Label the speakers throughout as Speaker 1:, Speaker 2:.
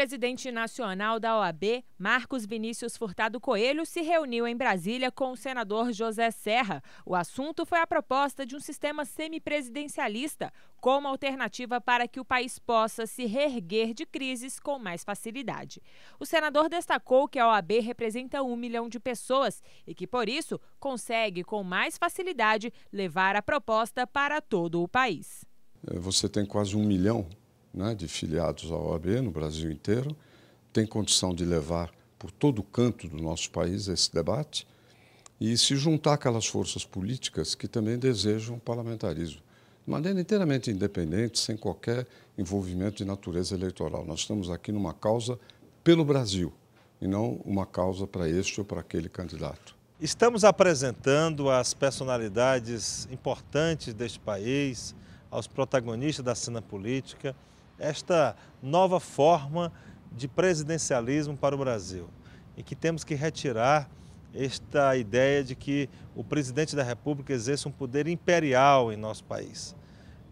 Speaker 1: presidente nacional da OAB, Marcos Vinícius Furtado Coelho, se reuniu em Brasília com o senador José Serra. O assunto foi a proposta de um sistema semipresidencialista como alternativa para que o país possa se reerguer de crises com mais facilidade. O senador destacou que a OAB representa um milhão de pessoas e que, por isso, consegue com mais facilidade levar a proposta para todo o país.
Speaker 2: É, você tem quase um milhão né, de filiados à OAB no Brasil inteiro, tem condição de levar por todo o canto do nosso país esse debate e se juntar aquelas forças políticas que também desejam parlamentarismo, de maneira inteiramente independente, sem qualquer envolvimento de natureza eleitoral. Nós estamos aqui numa causa pelo Brasil e não uma causa para este ou para aquele candidato.
Speaker 3: Estamos apresentando as personalidades importantes deste país, aos protagonistas da cena política esta nova forma de presidencialismo para o Brasil e que temos que retirar esta ideia de que o presidente da República exerce um poder imperial em nosso país.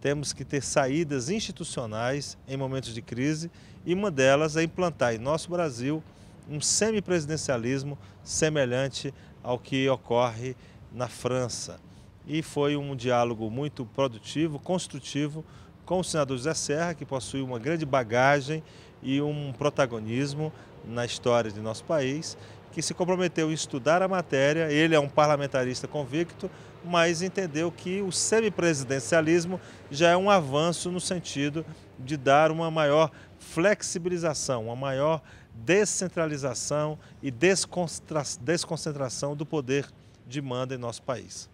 Speaker 3: Temos que ter saídas institucionais em momentos de crise e uma delas é implantar em nosso Brasil um semipresidencialismo semelhante ao que ocorre na França. E foi um diálogo muito produtivo, construtivo com o senador José Serra, que possui uma grande bagagem e um protagonismo na história de nosso país, que se comprometeu a estudar a matéria. Ele é um parlamentarista convicto, mas entendeu que o semipresidencialismo já é um avanço no sentido de dar uma maior flexibilização, uma maior descentralização e desconcentração do poder de manda em nosso país.